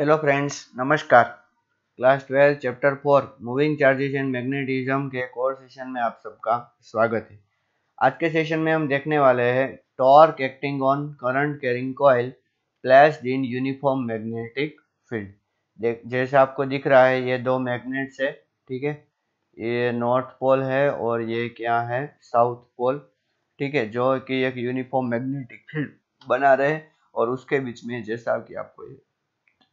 hello friends नमस्कार class twelve chapter four moving charges and magnetism के core session में आप सबका स्वागत है आज के सेशन में हम देखने वाले हैं torque acting on current carrying coil placed in uniform magnetic field जैसे आपको दिख रहा है ये दो मैग्नेट्स है ठीक है ये नॉर्थ पोल है और ये क्या है साउथ पोल ठीक है जो कि एक यूनिफॉर्म मैग्नेटिक फील्ड बना रहे और उसके बीच में जैसा कि आपको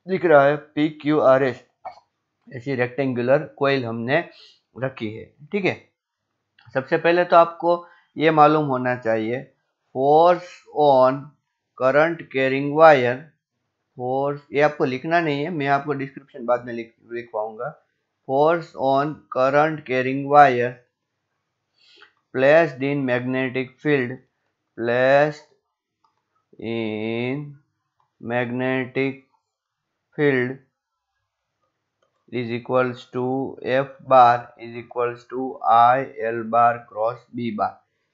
दिख रहा है पी क्यू आर एस ऐसी रेक्टेंगुलर कोयल हमने रखी है ठीक है सबसे पहले तो आपको ये मालूम होना चाहिए force on current carrying wire force ये आपको लिखना नहीं है मैं आपको डिस्क्रिप्शन बाद में लिख लिखवाऊंगा force on current carrying wire placed in magnetic field placed in magnetic field is equals to f bar is equals to i l bar cross b bar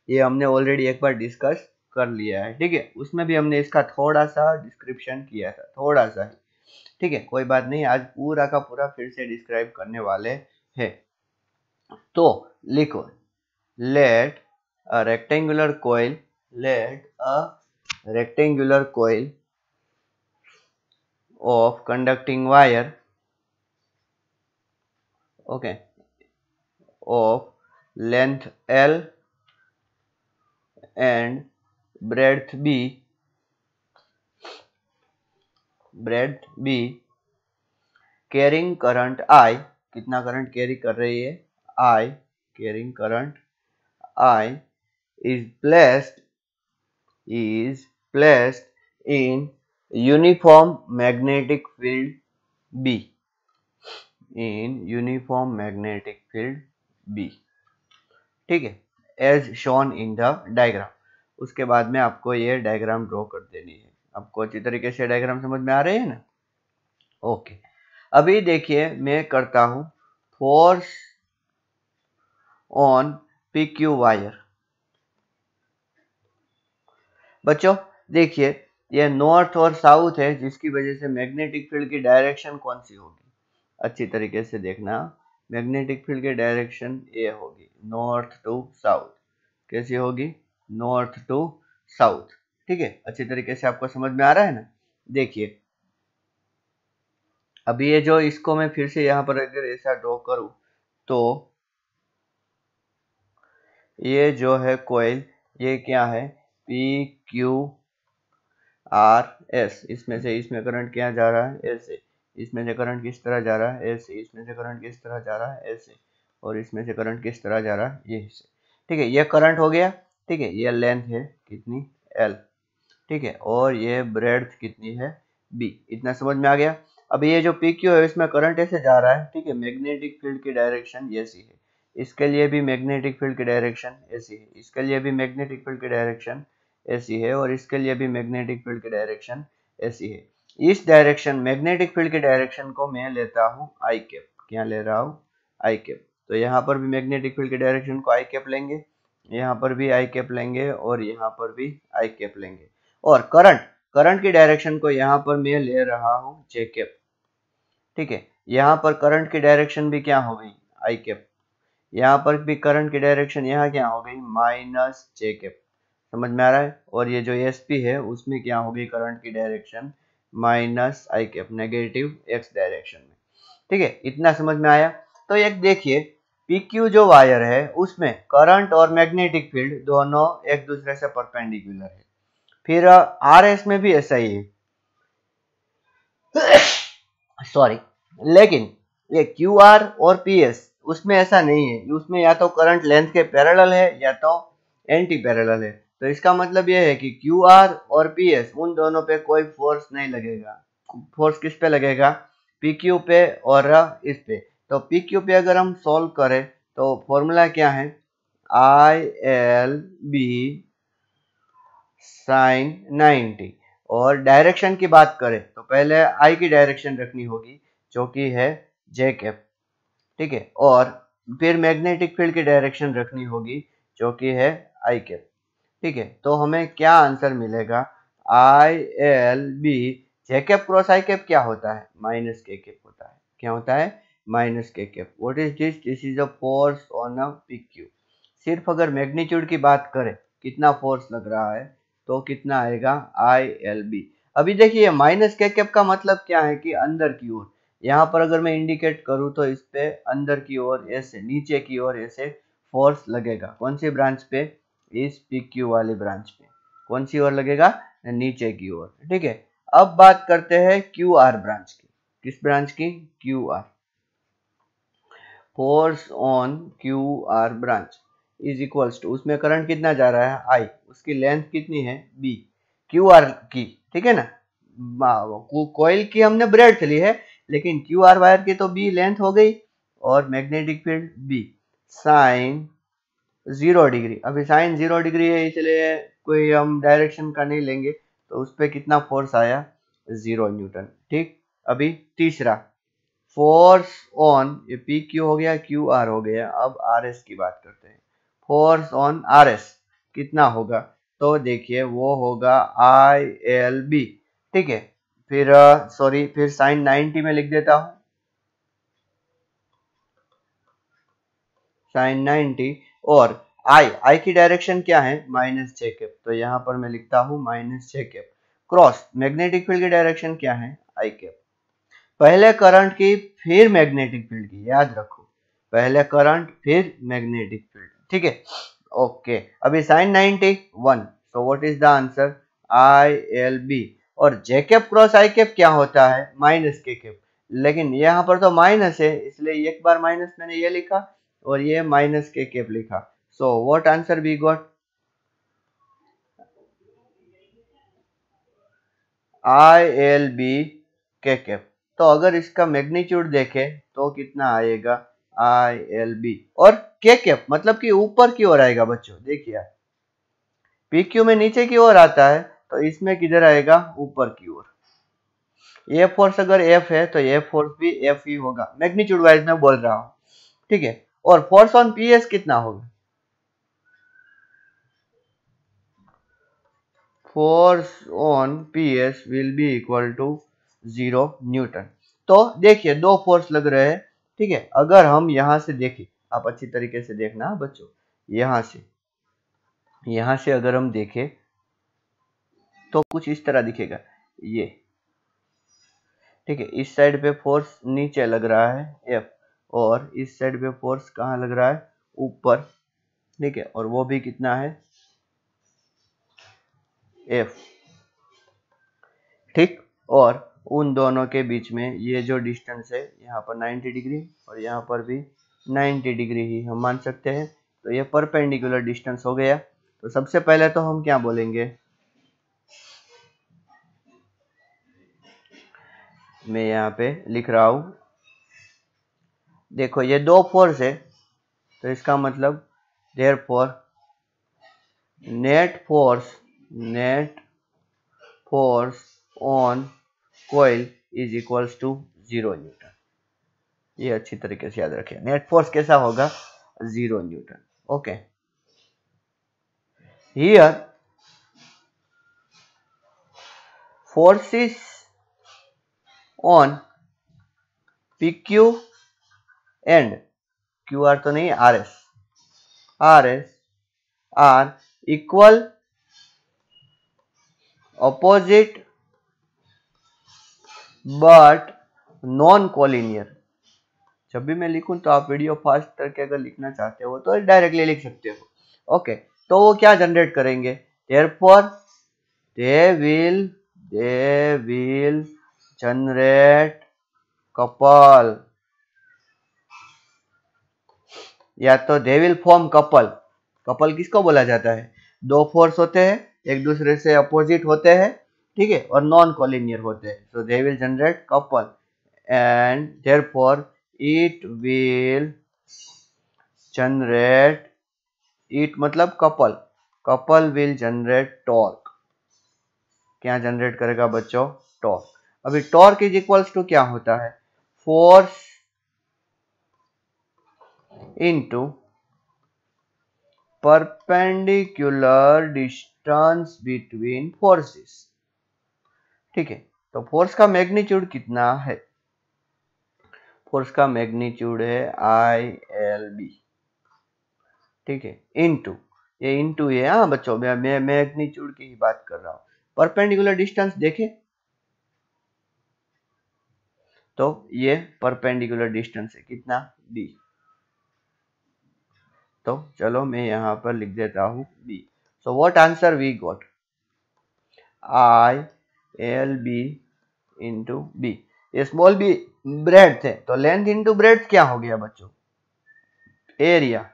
ये हमने ऑलरेडी एक बार डिस्कस कर लिया है ठीक है उसमें भी हमने इसका थोड़ा सा डिस्क्रिप्शन किया था थोड़ा सा ही ठीक है कोई बात नहीं आज पूरा का पूरा फिर से डिस्क्राइब करने वाले हैं तो लिखो let rectangular coil let a rectangular coil of conducting wire okay of length L and breadth B breadth B carrying current I कितना करंट कैरी कर रही है I carrying current I is placed is placed in uniform magnetic field B in uniform magnetic field B ठीक है as shown in the diagram उसके बाद में आपको ये डायग्राम ड्रॉ कर देनी है आपको अच्छी तरीके से डायग्राम समझ में आ रहे हैं ना ओके अभी देखिए मैं करता हूं force on P Q wire बच्चों देखिए यह नॉर्थ और साउथ है जिसकी वजह से मैग्नेटिक फील्ड की डायरेक्शन कौन सी होगी अच्छी तरीके से देखना मैग्नेटिक फील्ड की डायरेक्शन ये होगी नॉर्थ टू साउथ कैसी होगी नॉर्थ टू साउथ ठीक है अच्छी तरीके से आपको समझ में आ रहा है ना देखिए अभी ये जो इसको मैं फिर से यहाँ पर अगर ऐसा ड्रॉ करूं तो ये जो है कोयल ये क्या है पी क्यू आर एस इसमें से इसमें करंट क्या जा रहा है एस इसमें से करंट किस तरह जा रहा है एस इसमें से करंट किस तरह जा रहा है एस और इसमें से करंट किस तरह जा रहा है ये से ठीक है ये करंट हो गया ठीक है ये लेंथ है कितनी एल ठीक है और ये ब्रेड कितनी है बी इतना समझ में आ गया अब ये जो पी क्यू है इसमें करंट ऐसे जा रहा है ठीक है मैग्नेटिक फील्ड की डायरेक्शन ये सी है इसके लिए भी मैग्नेटिक फील्ड की डायरेक्शन ऐसी है इसके लिए भी मैग्नेटिक फील्ड की डायरेक्शन ऐसी है और इसके लिए भी मैग्नेटिक फील्ड की डायरेक्शन ऐसी है इस डायरेक्शन मैग्नेटिक फील्ड की डायरेक्शन को मैं लेता हूँ आई कैप क्या ले रहा हूँ आई कैप तो यहाँ पर भी मैग्नेटिक फील्ड की डायरेक्शन को आई कैप लेंगे यहाँ पर भी आई कैप लेंगे और यहाँ पर भी आई कैप लेंगे और करंट करंट की डायरेक्शन को यहाँ पर मैं ले रहा हूँ जे कैप ठीक है यहाँ पर करंट की डायरेक्शन भी क्या हो गई आई कैप यहाँ पर भी करंट की डायरेक्शन यहाँ क्या हो गई माइनस जे कैप समझ में आ रहा है और ये जो एस पी है उसमें क्या होगी करंट की direction minus I cap negative X direction में ठीक है इतना समझ में आया तो एक देखिए PQ जो वायर है उसमें करंट और मैग्नेटिक फील्ड दोनों एक दूसरे से परपेंडिकुलर है फिर RS में भी ऐसा ही है सॉरी लेकिन ये QR और PS उसमें ऐसा नहीं है उसमें या तो करंट लेंथ के पैरेलल है या तो एंटी पैरेलल है तो इसका मतलब यह है कि क्यू आर और पी एस उन दोनों पे कोई फोर्स नहीं लगेगा फोर्स किस पे लगेगा पी क्यू पे और इस पे तो पी क्यू पे अगर हम सॉल्व करें तो फॉर्मूला क्या है आई एल बी साइन 90 और डायरेक्शन की बात करें तो पहले आई की डायरेक्शन रखनी होगी जो कि है जे कैप ठीक है और फिर मैग्नेटिक फील्ड की डायरेक्शन रखनी होगी जो कि है आई कैप ठीक है तो हमें क्या आंसर मिलेगा I L B J cap cross I cap क्या होता है माइनस के कैप होता है क्या होता है minus K cap what is this this is a force on a P Q सिर्फ अगर मैग्नीट्यूड की बात करें कितना फोर्स लग रहा है तो कितना आएगा आई एल बी अभी देखिए माइनस के कैप का मतलब क्या है कि अंदर की ओर यहाँ पर अगर मैं इंडिकेट करूँ तो इस पे अंदर की ओर ऐसे नीचे की ओर ऐसे फोर्स लगेगा कौन सी ब्रांच पे इस पी क्यू वाले ब्रांच पे कौन सी ओर लगेगा नीचे की ओर ठीक है अब बात करते हैं क्यू आर ब्रांच की किस ब्रांच की Q R force on Q R branch is equals to उसमें करंट कितना जा रहा है आई उसकी लेंथ कितनी है बी क्यू आर की ठीक है ना कोयल की हमने ब्रेड ली है लेकिन क्यू आर वायर की तो बी लेंथ हो गई और magnetic field B sine zero degree अभी साइन ज़ीरो डिग्री है इसलिए कोई हम डायरेक्शन का नहीं लेंगे तो उस पर कितना फोर्स आया ज़ीरो न्यूटन ठीक अभी तीसरा फोर्स ऑन ये पी क्यू हो गया क्यू आर हो गया अब आर एस की बात करते हैं फोर्स ऑन आर एस कितना होगा तो देखिए वो होगा आई एल बी ठीक है फिर सॉरी फिर साइन 90 में लिख देता हूं साइन नाइनटी और आई आई की डायरेक्शन क्या है माइनस जे कैप तो यहां पर मैं लिखता हूं minus J cap cross magnetic field की डायरेक्शन क्या है I कैप पहले करंट की फिर मैग्नेटिक फील्ड की याद रखो पहले करंट फिर मैग्नेटिक फील्ड ठीक है ओके अभी sine one so what is the answer I L B और J cap cross I cap क्या होता है माइनस के केप लेकिन यहां पर तो माइनस है इसलिए एक बार माइनस मैंने ये लिखा और ये माइनस के कैप लिखा so what answer we got I L B K cap तो अगर इसका मैग्नीट्यूड देखें तो कितना आएगा आई एल बी और के कैप मतलब कि ऊपर की ओर आएगा बच्चों देखिए पी क्यू में नीचे की ओर आता है तो इसमें किधर आएगा ऊपर की ओर ए फोर्स अगर एफ है तो ए फोर्स भी एफ ही होगा मैग्नीट्यूड वाइज में बोल रहा हूँ ठीक है और फोर्स ऑन पीएस कितना होगा force on PS will be equal to zero newton तो देखिए दो फोर्स लग रहे हैं ठीक है अगर हम यहां से देखें आप अच्छी तरीके से देखना हाँ बच्चों यहां से यहां से अगर हम देखें तो कुछ इस तरह दिखेगा ये ठीक है इस साइड पे फोर्स नीचे लग रहा है एफ और इस साइड पे फोर्स कहाँ लग रहा है ऊपर ठीक है और वो भी कितना है एफ ठीक और उन दोनों के बीच में ये जो डिस्टेंस है यहाँ पर 90 डिग्री और यहाँ पर भी 90 डिग्री ही हम मान सकते हैं तो ये परपेंडिकुलर डिस्टेंस हो गया तो सबसे पहले तो हम क्या बोलेंगे मैं यहाँ पे लिख रहा हूं देखो ये दो फोर्स है तो इसका मतलब therefore net force net force on coil is equals to zero newton ये अच्छी तरीके से याद रखिए नेट फोर्स कैसा होगा zero newton okay here forces on P Q and Q R तो नहीं R S R S R equal opposite but non collinear जब भी मैं लिखूं तो आप वीडियो फास्ट करके अगर लिखना चाहते हो तो डायरेक्टली लिख सकते हो ओके तो वो क्या जनरेट करेंगे therefore they will they will generate couple या तो they will form couple couple किसको बोला जाता है दो फोर्स होते हैं एक दूसरे से अपोजिट होते हैं ठीक है और नॉन कॉलिनियर होते हैं so they will generate couple and therefore it will generate it मतलब couple couple will generate torque क्या जनरेट करेगा बच्चों टॉर्क अभी टॉर्क इज इक्वल्स टू क्या होता है force into perpendicular distance between forces ठीक है तो फोर्स का मैग्नीट्यूड कितना है फोर्स का मैग्नीट्यूड है आई एल बी ठीक है इनटू ये इनटू ये हाँ बच्चों मैं मैं मैग्नीट्यूड की ही बात कर रहा हूं परपेंडिकुलर डिस्टेंस देखे तो ये परपेंडिकुलर डिस्टेंस है कितना डी तो चलो मैं यहाँ पर लिख देता हूँ B so what answer we got I L B into B small B breadth थे तो लेंथ इंटू ब्रेड क्या हो गया बच्चों area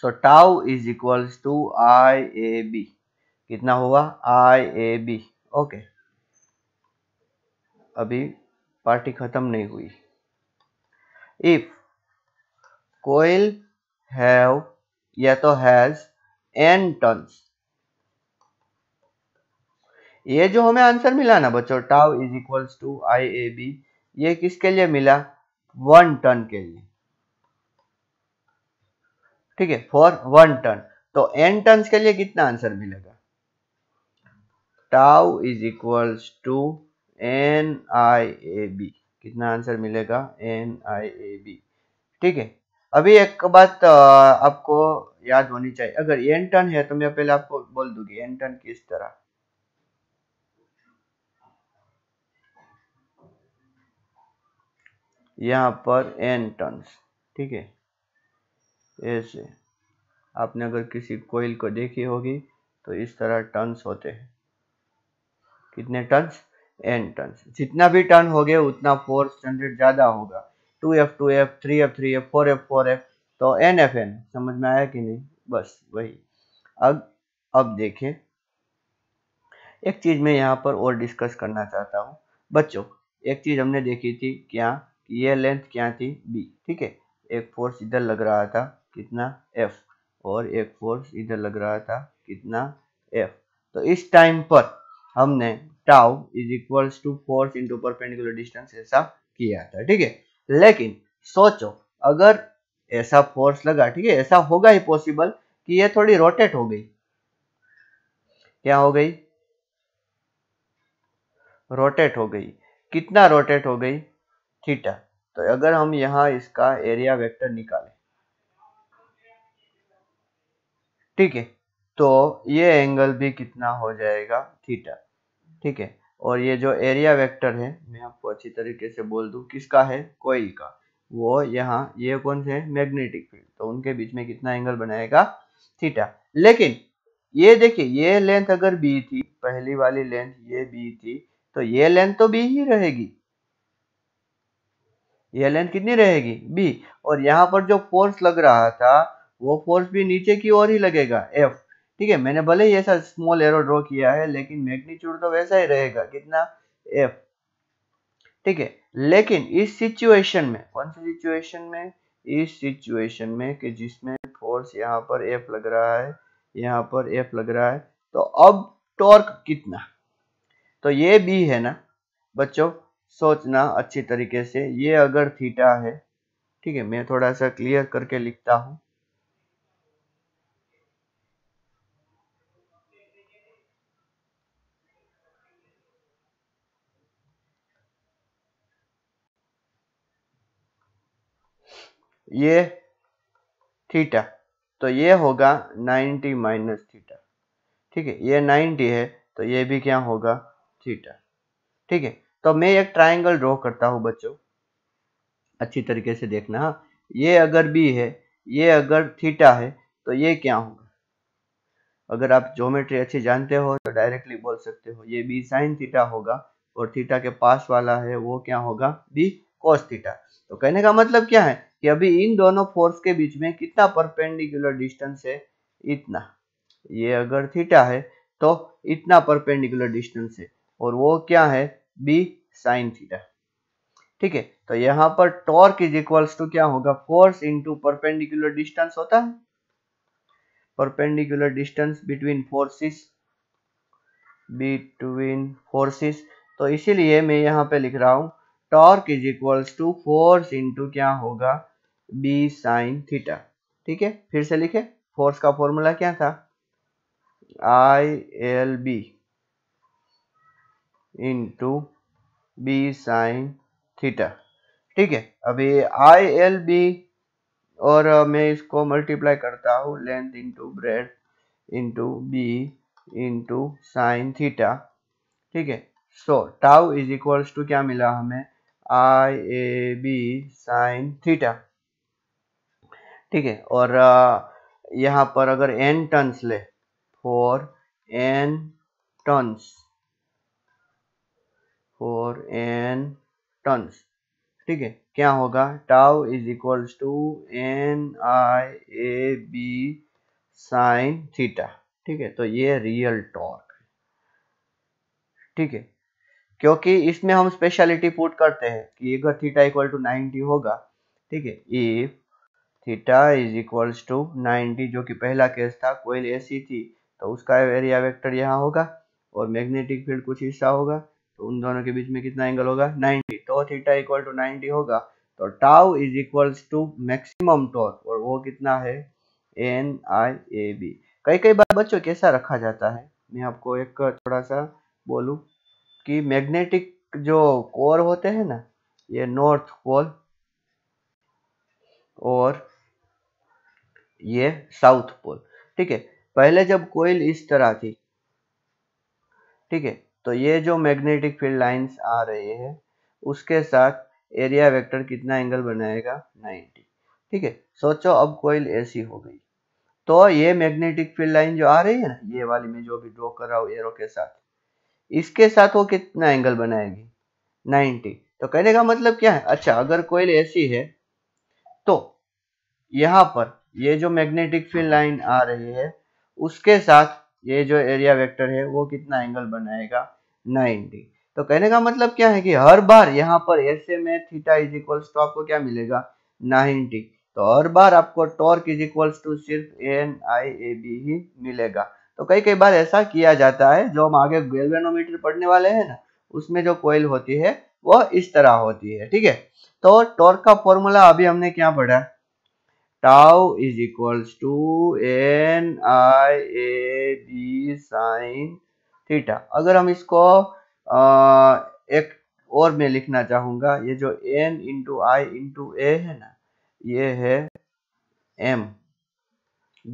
so tau is equals to I A B कितना हुआ आई ए बी ओके अभी पार्टी खत्म नहीं हुई इफ कोयल हैव या तो हैज एन टन्स ये जो हमें आंसर मिला ना बच्चों tau is equals to I A B ये किसके लिए मिला वन टन के लिए ठीक है फॉर वन टन तो एन टन के लिए कितना आंसर मिलेगा tau is equals to N I A B कितना आंसर मिलेगा एन आई ए बी ठीक है अभी एक बात आपको याद होनी चाहिए अगर एन टन है तो मैं पहले आपको बोल दूंगी एन टन किस तरह यहाँ पर एन टन ठीक है ऐसे आपने अगर किसी कोयल को देखी होगी तो इस तरह टर्न्स होते हैं कितने टन एन टन जितना भी टन हो गया उतना फोर्स जनरेट ज़्यादा होगा two F two F three F three F four F four F तो एन एफ एन समझ में आया कि नहीं बस वही अब अब देखें एक चीज़ मैं यहाँ पर और डिस्कस करना चाहता हूँ बच्चों एक चीज़ हमने देखी थी क्या ये लेंथ क्या थी बी ठीक है एक फोर्स इधर लग रहा था कितना एफ और एक फोर्स इधर लग रहा था कितना एफ तो इस टाइम पर हमने tau is equals to force into perpendicular distance ऐसा किया था ठीक है लेकिन सोचो अगर ऐसा फोर्स लगा ठीक है ऐसा होगा ही पॉसिबल कि ये थोड़ी रोटेट हो गई क्या हो गई रोटेट हो गई कितना रोटेट हो गई थीटा तो अगर हम यहां इसका एरिया वेक्टर निकालें ठीक है तो ये एंगल भी कितना हो जाएगा थीटा ठीक है और ये जो एरिया वेक्टर है मैं आपको अच्छी तरीके से बोल दूँ किसका है कोयल का वो यहाँ ये कौन से मैग्नेटिक फील्ड तो उनके बीच में कितना एंगल बनाएगा थीटा लेकिन ये देखिए ये लेंथ अगर बी थी पहली वाली लेंथ ये बी थी तो ये लेंथ तो बी ही रहेगी ये लेंथ कितनी रहेगी बी और यहाँ पर जो फोर्स लग रहा था वो फोर्स भी नीचे की ओर ही लगेगा एफ ठीक है मैंने भले ही ऐसा स्मॉल एरो ड्रॉ किया है लेकिन मैग्नीट्यूड तो वैसा ही रहेगा कितना एफ ठीक है लेकिन इस सिचुएशन में कौन सी सिचुएशन में इस सिचुएशन में कि जिसमें फोर्स यहाँ पर एफ लग रहा है यहाँ पर एफ लग रहा है तो अब टॉर्क कितना तो ये बी है ना बच्चों सोचना अच्छी तरीके से ये अगर थीटा है ठीक है मैं थोड़ा सा क्लियर करके लिखता हूँ ये थीटा तो ये होगा 90 माइनस थीटा ठीक है ये 90 है तो ये भी क्या होगा थीटा ठीक है तो मैं एक ट्राइंगल ड्रॉ करता हूँ बच्चों अच्छी तरीके से देखना हाँ ये अगर बी है ये अगर थीटा है तो ये क्या होगा अगर आप ज्योमेट्री अच्छी जानते हो तो डायरेक्टली बोल सकते हो ये बी साइन थीटा होगा और थीटा के पास वाला है वो क्या होगा बी कोस थीटा तो कहने का मतलब क्या है कि अभी इन दोनों फोर्स के बीच में कितना परपेंडिकुलर डिस्टेंस है इतना ये अगर थीटा है तो इतना परपेंडिकुलर डिस्टेंस है और वो क्या है बी साइन थीटा ठीक है तो यहाँ पर टॉर्क इज इक्वल्स टू क्या होगा फोर्स इंटू परपेंडिकुलर डिस्टेंस होता है perpendicular distance between forces between forces तो इसीलिए मैं यहाँ पे लिख रहा हूं torque is equals to force into क्या होगा बी साइन थीटा ठीक है फिर से लिखे फोर्स का फॉर्मूला क्या था I L B into B sine theta ठीक है अभी आई एल बी और मैं इसको मल्टीप्लाई करता हूँ length into breadth into B into sine theta ठीक है so tau is equals to क्या मिला हमें I A B sine theta ठीक है और यहाँ पर अगर एन टर्न्स ले for N turns for N turns ठीक है क्या होगा tau is equals to N I A B sine theta ठीक है तो ये रियल टॉर्क ठीक है क्योंकि इसमें हम स्पेशलिटी पुट करते हैं कि अगर थीटा इक्वल टू 90 होगा ठीक है if theta is equals to 90 जो कि पहला केस था कोयल ऐसी थी तो उसका एरिया वेक्टर यहाँ होगा और मैग्नेटिक फील्ड कुछ हिस्सा होगा तो उन दोनों के बीच में कितना एंगल होगा 90 तो थीटा इक्वल टू 90 होगा तो tau is equals to maximum torque और वो कितना है एन आई ए बी कई कई बार बच्चों कैसा रखा जाता है मैं आपको एक थोड़ा सा बोलूँ कि मैग्नेटिक जो कोर होते हैं ना ये नॉर्थ पोल और ये साउथ पोल ठीक है पहले जब कोयल इस तरह थी ठीक है तो ये जो मैग्नेटिक फील्ड लाइंस आ रहे हैं उसके साथ एरिया वेक्टर कितना एंगल बनाएगा 90 ठीक है सोचो अब कोयल ऐसी हो गई तो ये मैग्नेटिक फील्ड लाइन जो आ रही है ना ये वाली में जो भी ड्रॉ कर रहा हूँ एरो के साथ इसके साथ वो कितना एंगल बनाएगी 90 तो कहने का मतलब क्या है अच्छा अगर कोयल ऐसी है तो यहाँ पर ये जो मैग्नेटिक फील्ड लाइन आ रही है उसके साथ ये जो एरिया वेक्टर है वो कितना एंगल बनाएगा 90 तो कहने का मतलब क्या है कि हर बार यहाँ पर ऐसे में थीटा इज इक्वल्स टू आपको क्या मिलेगा 90 तो हर बार आपको टॉर्क इज इक्वल्स टू सिर्फ एन आई ए बी ही मिलेगा तो कई कई बार ऐसा किया जाता है जो हम आगे गैल्वेनोमीटर पढ़ने वाले हैं ना उसमें जो कोयल होती है वह इस तरह होती है ठीक है तो टॉर्क का फॉर्मूला अभी हमने क्या पढ़ा tau is equals to N I A B sine theta अगर हम इसको आ, एक और मैं लिखना चाहूंगा ये जो N into I into A है ना ये है एम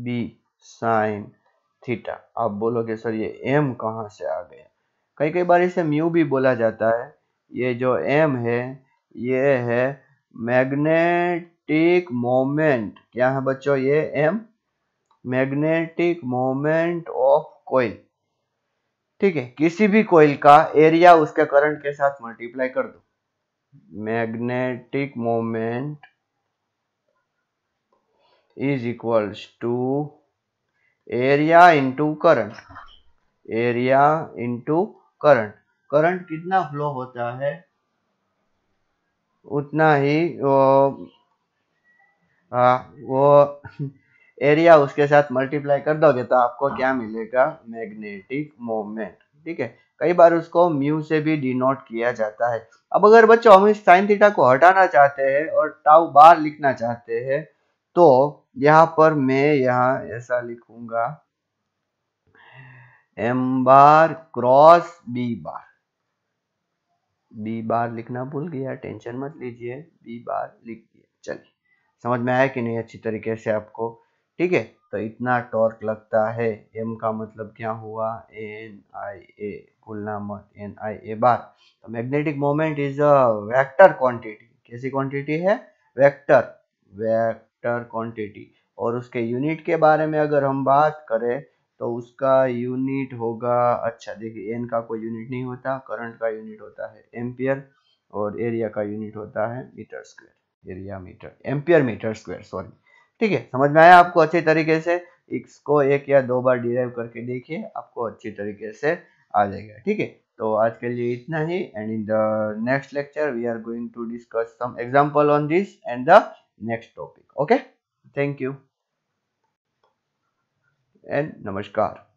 बी साइन थीटा आप बोलोगे सर ये एम कहाँ से आ गया कई कई बार इसे म्यू भी बोला जाता है ये जो एम है ये है मैग्नेटिक मोमेंट क्या है बच्चों ये M magnetic moment of coil ठीक है किसी भी कोइल का एरिया उसके करंट के साथ मल्टीप्लाई कर दो magnetic moment is equals to area into current area into current current कितना फ्लो होता है उतना ही वो आ, हाँ, वो एरिया उसके साथ मल्टीप्लाई कर दोगे तो आपको क्या मिलेगा मैग्नेटिक मोमेंट ठीक है कई बार उसको म्यू से भी डिनोट किया जाता है अब अगर बच्चों हम इस साइन थीटा को हटाना चाहते हैं और टाउ बार लिखना चाहते हैं तो यहाँ पर मैं यहाँ ऐसा लिखूंगा M bar cross B bar B bar लिखना भूल गया टेंशन मत लीजिए बी बार लिख दिया चलिए समझ में आया कि नहीं अच्छी तरीके से आपको ठीक है तो इतना टॉर्क लगता है एम का मतलब क्या हुआ एन आई ए भूलना मत एन आई ए बार तो magnetic moment is a vector quantity कैसी क्वांटिटी है वेक्टर वेक्टर वेक्टर क्वांटिटी और उसके यूनिट के बारे में अगर हम बात करें तो उसका यूनिट होगा अच्छा देखिए एन का कोई यूनिट नहीं होता करंट का यूनिट होता है एम्पियर और एरिया का यूनिट होता है metre square area metre ampere metre square sorry ठीक है समझ में आया आपको अच्छे तरीके से इसको एक या दो बार डिराइव करके देखिए आपको अच्छी तरीके से आ जाएगा ठीक है तो आज के लिए इतना ही and in the next lecture we are going to discuss some example on this and the next topic okay thank you and namaskar